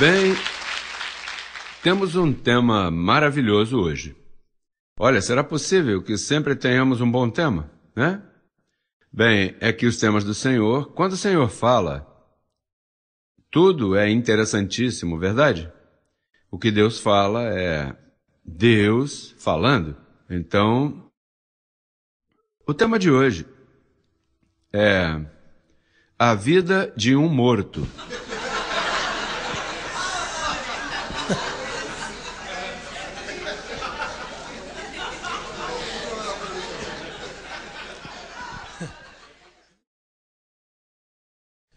Bem, temos um tema maravilhoso hoje. Olha, será possível que sempre tenhamos um bom tema, né? Bem, é que os temas do Senhor, quando o Senhor fala, tudo é interessantíssimo, verdade? O que Deus fala é Deus falando. Então, o tema de hoje é a vida de um morto.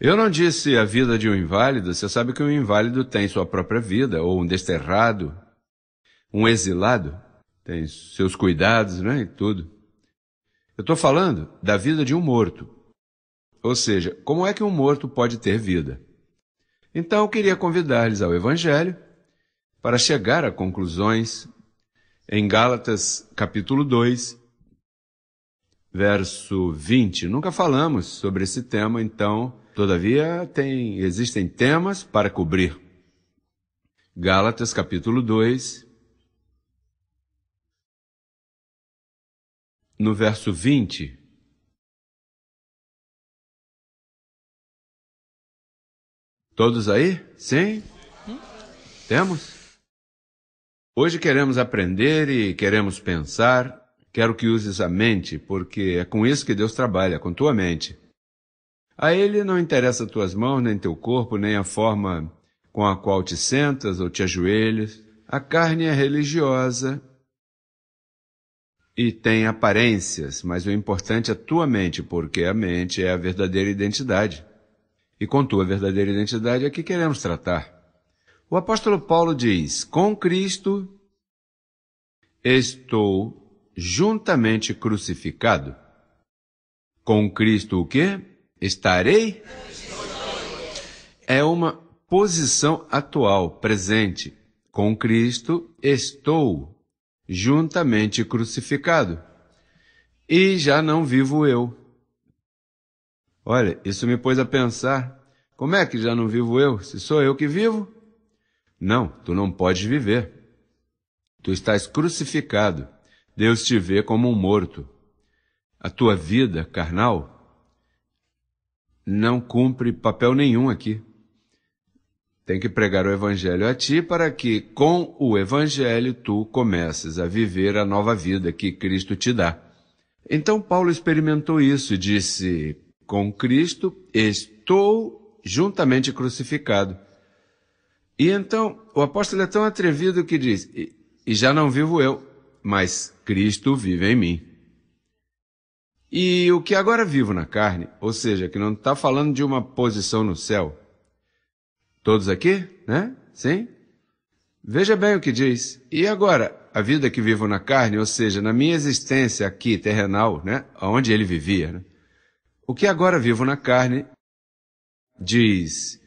Eu não disse a vida de um inválido, você sabe que um inválido tem sua própria vida, ou um desterrado, um exilado, tem seus cuidados, né, e tudo. Eu estou falando da vida de um morto. Ou seja, como é que um morto pode ter vida? Então eu queria convidar-lhes ao Evangelho para chegar a conclusões em Gálatas capítulo 2, verso 20. Nunca falamos sobre esse tema, então Todavia, tem, existem temas para cobrir. Gálatas capítulo 2, no verso 20. Todos aí? Sim? Temos? Hoje queremos aprender e queremos pensar. Quero que uses a mente, porque é com isso que Deus trabalha, com tua mente. A ele não interessa tuas mãos, nem teu corpo, nem a forma com a qual te sentas ou te ajoelhas. A carne é religiosa e tem aparências, mas o importante é a tua mente, porque a mente é a verdadeira identidade. E com tua verdadeira identidade é que queremos tratar. O apóstolo Paulo diz: Com Cristo estou juntamente crucificado. Com Cristo o quê? Estarei? É uma posição atual, presente. Com Cristo estou juntamente crucificado. E já não vivo eu. Olha, isso me pôs a pensar. Como é que já não vivo eu? Se sou eu que vivo? Não, tu não podes viver. Tu estás crucificado. Deus te vê como um morto. A tua vida carnal não cumpre papel nenhum aqui. Tem que pregar o Evangelho a ti para que, com o Evangelho, tu comeces a viver a nova vida que Cristo te dá. Então Paulo experimentou isso e disse: Com Cristo estou juntamente crucificado. E então o apóstolo é tão atrevido que diz: E já não vivo eu, mas Cristo vive em mim. E o que agora vivo na carne, ou seja, que não está falando de uma posição no céu. Todos aqui, né? Sim? Veja bem o que diz. E agora, a vida que vivo na carne, ou seja, na minha existência aqui, terrenal, né? Onde ele vivia, né? O que agora vivo na carne, diz,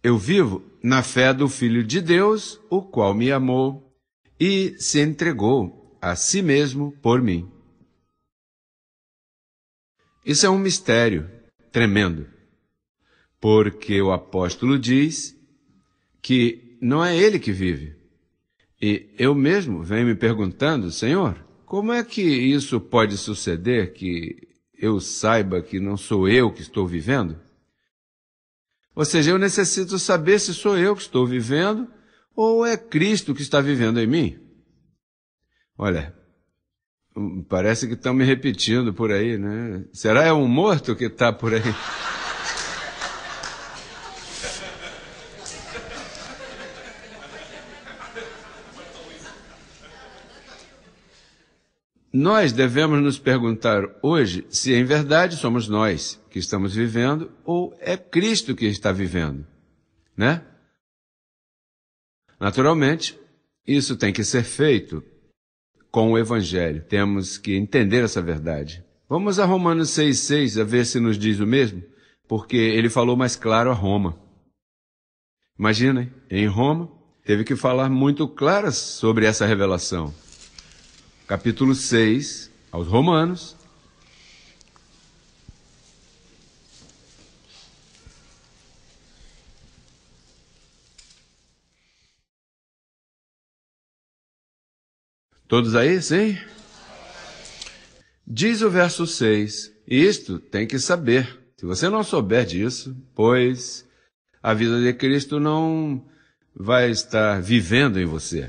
eu vivo na fé do Filho de Deus, o qual me amou e se entregou a si mesmo por mim. Isso é um mistério tremendo, porque o apóstolo diz que não é ele que vive. E eu mesmo venho me perguntando, Senhor, como é que isso pode suceder que eu saiba que não sou eu que estou vivendo? Ou seja, eu necessito saber se sou eu que estou vivendo ou é Cristo que está vivendo em mim. Olha, Parece que estão me repetindo por aí, né? Será é um morto que está por aí? Nós devemos nos perguntar hoje se em verdade somos nós que estamos vivendo ou é Cristo que está vivendo, né? Naturalmente, isso tem que ser feito com o Evangelho. Temos que entender essa verdade. Vamos a Romanos 6,6 a ver se nos diz o mesmo, porque ele falou mais claro a Roma. Imaginem, em Roma, teve que falar muito claras sobre essa revelação. Capítulo 6, aos Romanos, Todos aí, sim? Diz o verso 6: Isto tem que saber. Se você não souber disso, pois a vida de Cristo não vai estar vivendo em você.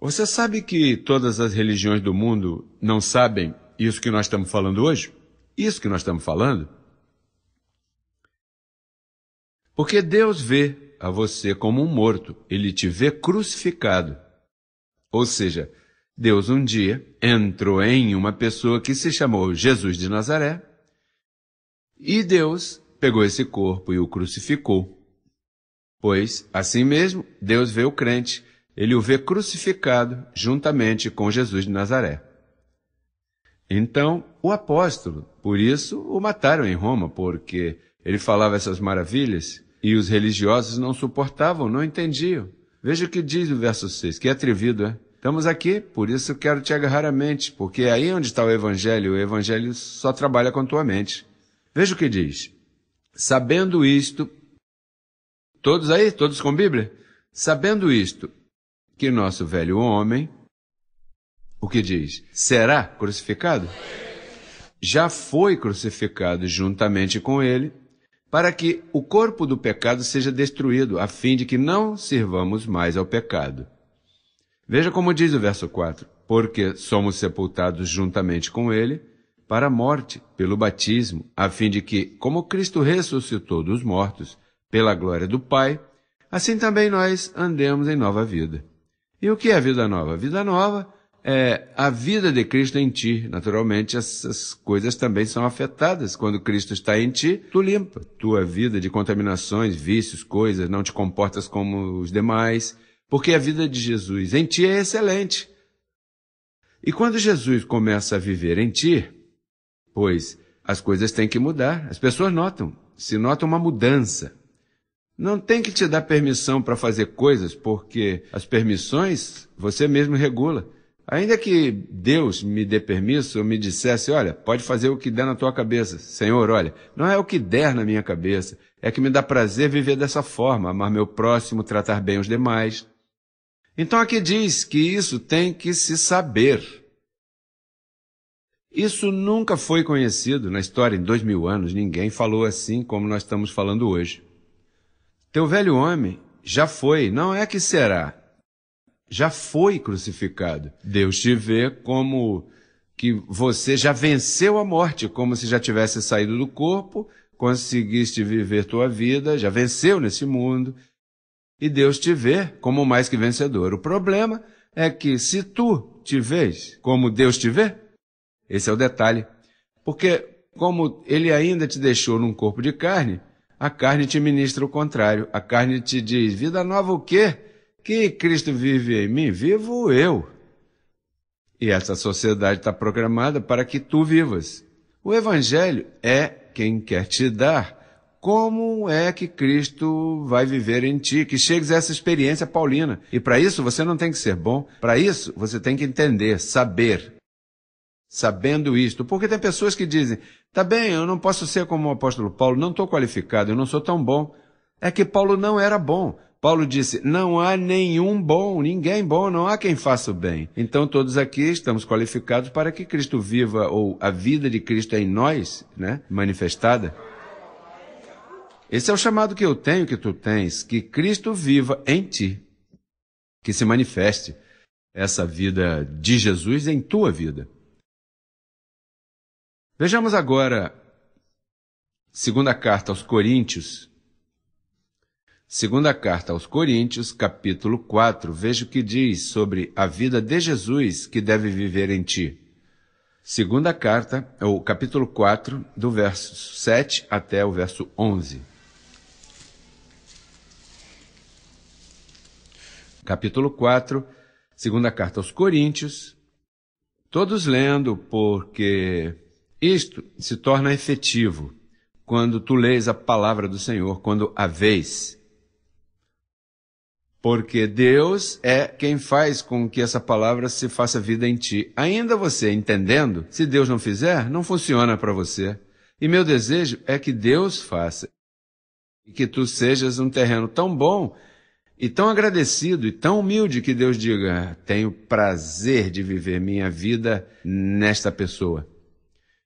Você sabe que todas as religiões do mundo não sabem isso que nós estamos falando hoje? Isso que nós estamos falando? Porque Deus vê a você como um morto, ele te vê crucificado. Ou seja, Deus um dia entrou em uma pessoa que se chamou Jesus de Nazaré e Deus pegou esse corpo e o crucificou. Pois, assim mesmo, Deus vê o crente, ele o vê crucificado juntamente com Jesus de Nazaré. Então, o apóstolo, por isso, o mataram em Roma, porque ele falava essas maravilhas e os religiosos não suportavam, não entendiam. Veja o que diz o verso 6, que é atrevido, é? Estamos aqui, por isso quero te agarrar a mente, porque é aí onde está o Evangelho, o Evangelho só trabalha com tua mente. Veja o que diz. Sabendo isto, todos aí, todos com Bíblia? Sabendo isto, que nosso velho homem, o que diz? Será crucificado? Já foi crucificado juntamente com ele, para que o corpo do pecado seja destruído, a fim de que não sirvamos mais ao pecado. Veja como diz o verso 4: Porque somos sepultados juntamente com ele para a morte, pelo batismo, a fim de que, como Cristo ressuscitou dos mortos, pela glória do Pai, assim também nós andemos em nova vida. E o que é vida nova? Vida nova é, a vida de Cristo em ti. Naturalmente, essas coisas também são afetadas. Quando Cristo está em ti, tu limpa. Tua vida de contaminações, vícios, coisas, não te comportas como os demais. Porque a vida de Jesus em ti é excelente. E quando Jesus começa a viver em ti, pois as coisas têm que mudar. As pessoas notam. Se nota uma mudança. Não tem que te dar permissão para fazer coisas, porque as permissões você mesmo regula. Ainda que Deus me dê permisso ou me dissesse, olha, pode fazer o que der na tua cabeça. Senhor, olha, não é o que der na minha cabeça, é que me dá prazer viver dessa forma, amar meu próximo, tratar bem os demais. Então aqui diz que isso tem que se saber. Isso nunca foi conhecido na história em dois mil anos, ninguém falou assim como nós estamos falando hoje. Teu velho homem já foi, não é que será, já foi crucificado. Deus te vê como que você já venceu a morte, como se já tivesse saído do corpo, conseguiste viver tua vida, já venceu nesse mundo, e Deus te vê como mais que vencedor. O problema é que se tu te vês como Deus te vê, esse é o detalhe, porque como ele ainda te deixou num corpo de carne, a carne te ministra o contrário. A carne te diz: vida nova o quê? que Cristo vive em mim, vivo eu. E essa sociedade está programada para que tu vivas. O Evangelho é quem quer te dar. Como é que Cristo vai viver em ti? Que chegues a essa experiência paulina. E para isso você não tem que ser bom, para isso você tem que entender, saber. Sabendo isto. Porque tem pessoas que dizem: tá bem, eu não posso ser como o apóstolo Paulo, não estou qualificado, eu não sou tão bom. É que Paulo não era bom. Paulo disse: Não há nenhum bom, ninguém bom, não há quem faça o bem. Então todos aqui estamos qualificados para que Cristo viva, ou a vida de Cristo é em nós, né? Manifestada. Esse é o chamado que eu tenho, que tu tens, que Cristo viva em ti, que se manifeste essa vida de Jesus em tua vida. Vejamos agora, segunda carta aos Coríntios, Segunda carta aos Coríntios, capítulo 4, veja o que diz sobre a vida de Jesus que deve viver em ti. Segunda carta, ou capítulo 4, do verso 7 até o verso 11. Capítulo 4, segunda carta aos Coríntios. Todos lendo, porque isto se torna efetivo quando tu lês a palavra do Senhor, quando a vês porque Deus é quem faz com que essa palavra se faça vida em ti. Ainda você entendendo, se Deus não fizer, não funciona para você. E meu desejo é que Deus faça. E que tu sejas um terreno tão bom e tão agradecido e tão humilde que Deus diga: tenho prazer de viver minha vida nesta pessoa.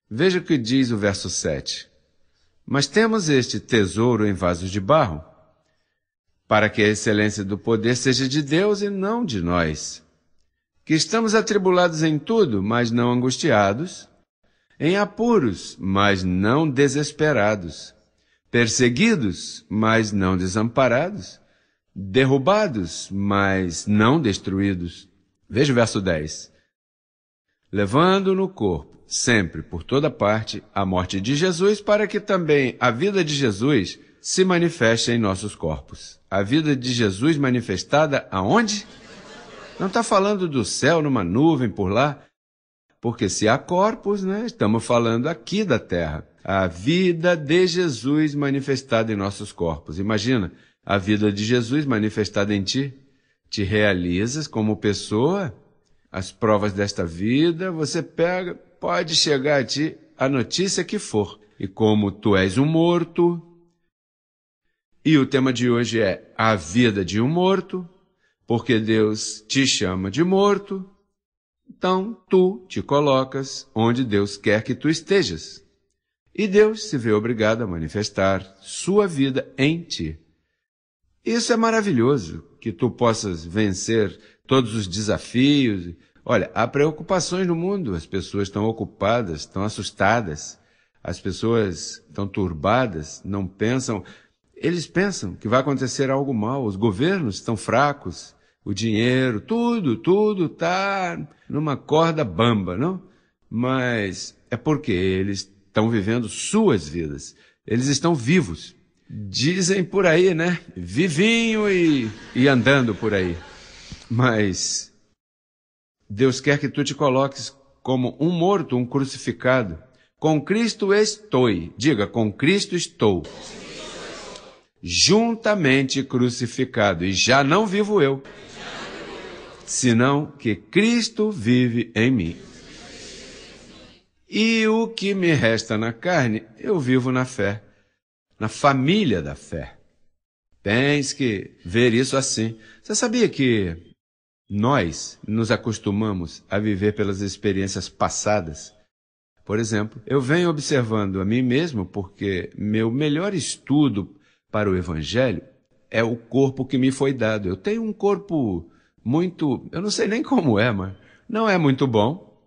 Veja o que diz o verso 7. Mas temos este tesouro em vasos de barro para que a excelência do poder seja de Deus e não de nós. Que estamos atribulados em tudo, mas não angustiados, em apuros, mas não desesperados, perseguidos, mas não desamparados, derrubados, mas não destruídos. Veja o verso 10. Levando no corpo, sempre, por toda parte, a morte de Jesus, para que também a vida de Jesus se manifeste em nossos corpos. A vida de Jesus manifestada aonde? Não está falando do céu numa nuvem por lá, porque se há corpos, né, estamos falando aqui da terra. A vida de Jesus manifestada em nossos corpos. Imagina, a vida de Jesus manifestada em ti. Te realizas como pessoa, as provas desta vida, você pega, pode chegar a ti a notícia que for. E como tu és um morto, e o tema de hoje é a vida de um morto, porque Deus te chama de morto, então tu te colocas onde Deus quer que tu estejas. E Deus se vê obrigado a manifestar sua vida em ti. Isso é maravilhoso, que tu possas vencer todos os desafios. Olha, há preocupações no mundo, as pessoas estão ocupadas, estão assustadas, as pessoas estão turbadas, não pensam eles pensam que vai acontecer algo mal, os governos estão fracos, o dinheiro, tudo, tudo está numa corda bamba, não? Mas é porque eles estão vivendo suas vidas. Eles estão vivos. Dizem por aí, né? Vivinho e, e andando por aí. Mas Deus quer que tu te coloques como um morto, um crucificado. Com Cristo estou. Diga, com Cristo estou juntamente crucificado, e já não vivo eu, senão que Cristo vive em mim. E o que me resta na carne, eu vivo na fé, na família da fé. Tens que ver isso assim. Você sabia que nós nos acostumamos a viver pelas experiências passadas? Por exemplo, eu venho observando a mim mesmo porque meu melhor estudo para o Evangelho é o corpo que me foi dado. Eu tenho um corpo muito. Eu não sei nem como é, mas não é muito bom.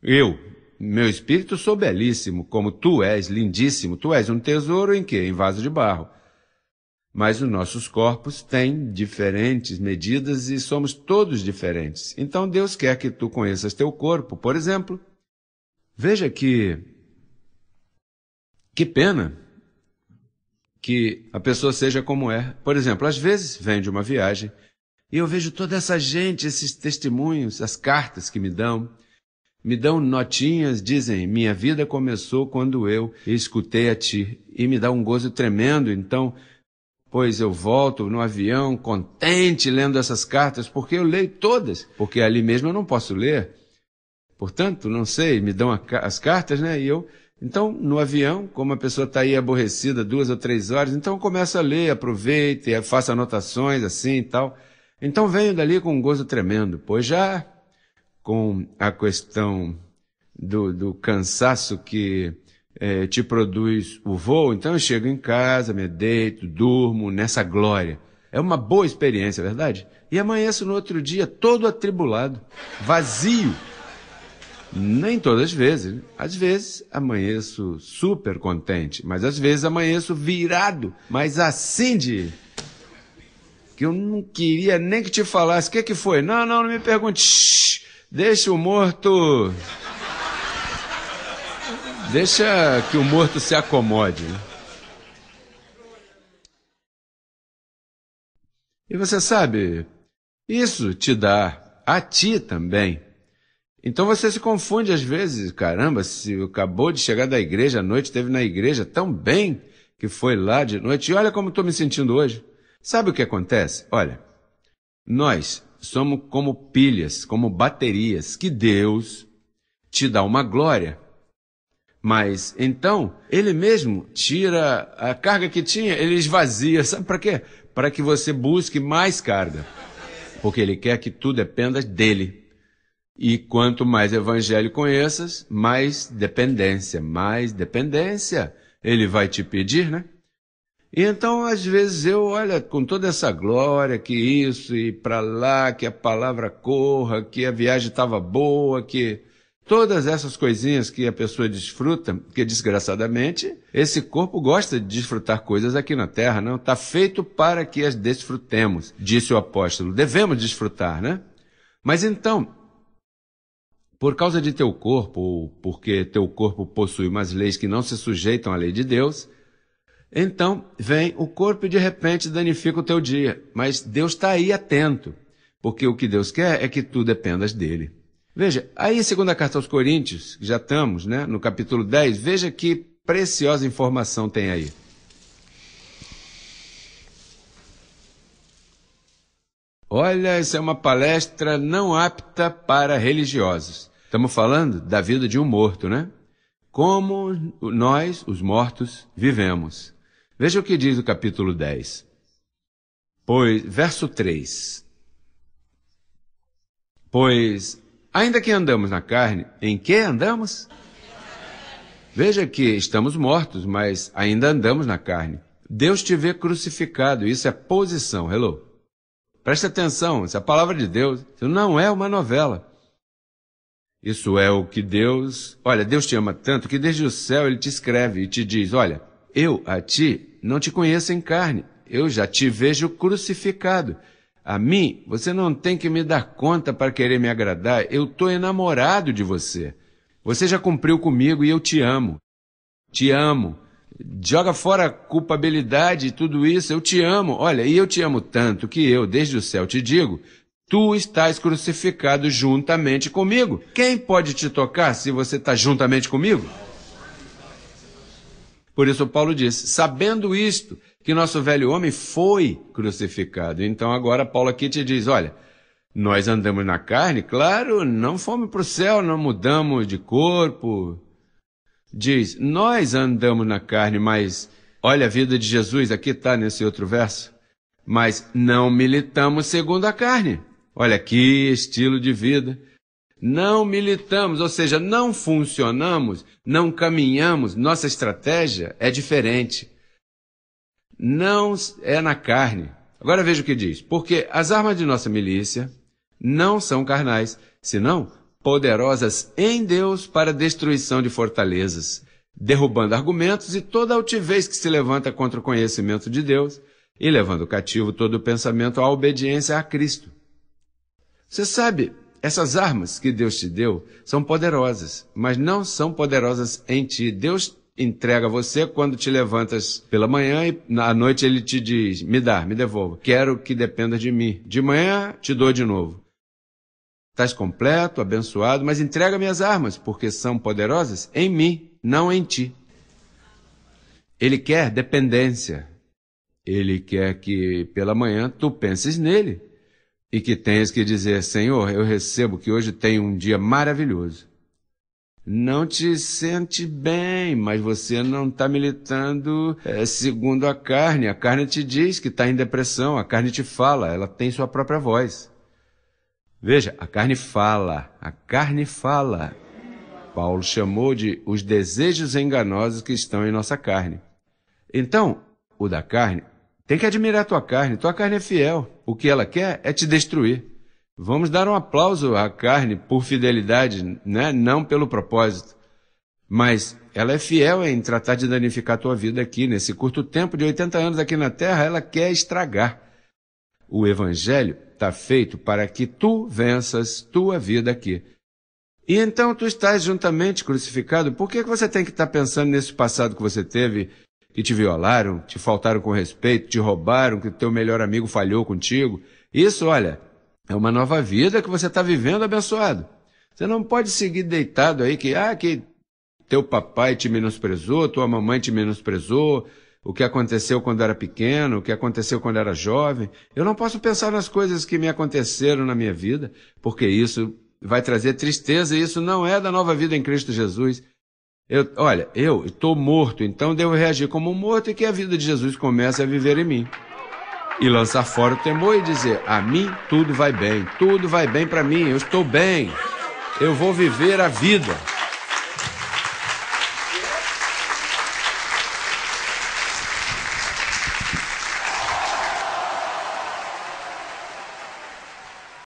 Eu, meu espírito, sou belíssimo, como tu és, lindíssimo. Tu és um tesouro em quê? Em vaso de barro. Mas os nossos corpos têm diferentes medidas e somos todos diferentes. Então Deus quer que tu conheças teu corpo, por exemplo. Veja que. Que pena que a pessoa seja como é. Por exemplo, às vezes vem de uma viagem e eu vejo toda essa gente, esses testemunhos, as cartas que me dão, me dão notinhas, dizem: Minha vida começou quando eu escutei a ti. E me dá um gozo tremendo. Então, pois eu volto no avião contente lendo essas cartas, porque eu leio todas, porque ali mesmo eu não posso ler. Portanto, não sei, me dão as cartas, né? E eu então, no avião, como a pessoa está aí aborrecida duas ou três horas, então começa a ler, e é, faça anotações assim e tal. Então venho dali com um gozo tremendo, pois já com a questão do, do cansaço que é, te produz o voo, então eu chego em casa, me deito, durmo nessa glória. É uma boa experiência, é verdade? E amanheço no outro dia todo atribulado, vazio. Nem todas as vezes. Às vezes amanheço super contente, mas às vezes amanheço virado, mas assim de. que eu não queria nem que te falasse. O que, que foi? Não, não, não me pergunte. Shhh, deixa o morto. Deixa que o morto se acomode. Né? E você sabe, isso te dá a ti também então você se confunde às vezes, caramba, se acabou de chegar da igreja à noite, teve na igreja tão bem que foi lá de noite, e olha como estou me sentindo hoje. Sabe o que acontece? Olha, nós somos como pilhas, como baterias, que Deus te dá uma glória. Mas então, ele mesmo tira a carga que tinha, ele esvazia. Sabe para quê? Para que você busque mais carga. Porque ele quer que tudo dependa dele. E quanto mais evangelho conheças, mais dependência, mais dependência ele vai te pedir, né? E então, às vezes, eu, olha, com toda essa glória, que isso, e para lá, que a palavra corra, que a viagem estava boa, que todas essas coisinhas que a pessoa desfruta, que desgraçadamente, esse corpo gosta de desfrutar coisas aqui na terra, não? Está feito para que as desfrutemos, disse o apóstolo. Devemos desfrutar, né? Mas então, por causa de teu corpo, ou porque teu corpo possui umas leis que não se sujeitam à lei de Deus, então vem o corpo e de repente danifica o teu dia. Mas Deus está aí atento, porque o que Deus quer é que tu dependas dele. Veja, aí segundo a carta aos Coríntios, já estamos, né, no capítulo 10, veja que preciosa informação tem aí. Olha, essa é uma palestra não apta para religiosos. Estamos falando da vida de um morto, né? Como nós, os mortos, vivemos. Veja o que diz o capítulo 10. Pois, verso 3. Pois, ainda que andamos na carne, em que andamos? Veja que estamos mortos, mas ainda andamos na carne. Deus te vê crucificado, isso é posição, hello. Preste atenção, isso é a palavra de Deus. Isso não é uma novela. Isso é o que Deus. Olha, Deus te ama tanto que desde o céu ele te escreve e te diz: Olha, eu a ti não te conheço em carne, eu já te vejo crucificado. A mim, você não tem que me dar conta para querer me agradar, eu estou enamorado de você. Você já cumpriu comigo e eu te amo. Te amo joga fora a culpabilidade e tudo isso, eu te amo. Olha, e eu te amo tanto que eu, desde o céu, te digo, tu estás crucificado juntamente comigo. Quem pode te tocar se você está juntamente comigo? Por isso Paulo diz, sabendo isto, que nosso velho homem foi crucificado. Então agora Paulo aqui te diz, olha, nós andamos na carne, claro, não fomos para o céu, não mudamos de corpo, diz: Nós andamos na carne, mas olha a vida de Jesus, aqui está nesse outro verso. Mas não militamos segundo a carne. Olha que estilo de vida. Não militamos, ou seja, não funcionamos, não caminhamos, nossa estratégia é diferente. Não é na carne. Agora veja o que diz: porque as armas de nossa milícia não são carnais, senão poderosas em Deus para destruição de fortalezas, derrubando argumentos e toda altivez que se levanta contra o conhecimento de Deus e levando cativo todo o pensamento à obediência a Cristo. Você sabe, essas armas que Deus te deu são poderosas, mas não são poderosas em ti. Deus entrega você quando te levantas pela manhã e na noite ele te diz: me dá, me devolva. Quero que dependa de mim. De manhã te dou de novo. Estás completo, abençoado, mas entrega minhas armas, porque são poderosas em mim, não em ti. Ele quer dependência. Ele quer que pela manhã tu penses nele e que tenhas que dizer: Senhor, eu recebo que hoje tem um dia maravilhoso. Não te sente bem, mas você não está militando é, segundo a carne. A carne te diz que está em depressão, a carne te fala, ela tem sua própria voz. Veja, a carne fala, a carne fala. Paulo chamou de os desejos enganosos que estão em nossa carne. Então, o da carne, tem que admirar tua carne, tua carne é fiel. O que ela quer é te destruir. Vamos dar um aplauso à carne por fidelidade, né? não pelo propósito. Mas ela é fiel em tratar de danificar tua vida aqui. Nesse curto tempo de 80 anos aqui na Terra, ela quer estragar. O Evangelho está feito para que tu venças tua vida aqui. E então tu estás juntamente crucificado. Por que, que você tem que estar tá pensando nesse passado que você teve, que te violaram, te faltaram com respeito, te roubaram, que teu melhor amigo falhou contigo? Isso, olha, é uma nova vida que você está vivendo abençoado. Você não pode seguir deitado aí que, ah, que teu papai te menosprezou, tua mamãe te menosprezou, o que aconteceu quando era pequeno, o que aconteceu quando era jovem. Eu não posso pensar nas coisas que me aconteceram na minha vida, porque isso vai trazer tristeza e isso não é da nova vida em Cristo Jesus. Eu, olha, eu estou morto, então devo reagir como morto e que a vida de Jesus comece a viver em mim. E lançar fora o temor e dizer: a mim tudo vai bem, tudo vai bem para mim, eu estou bem, eu vou viver a vida.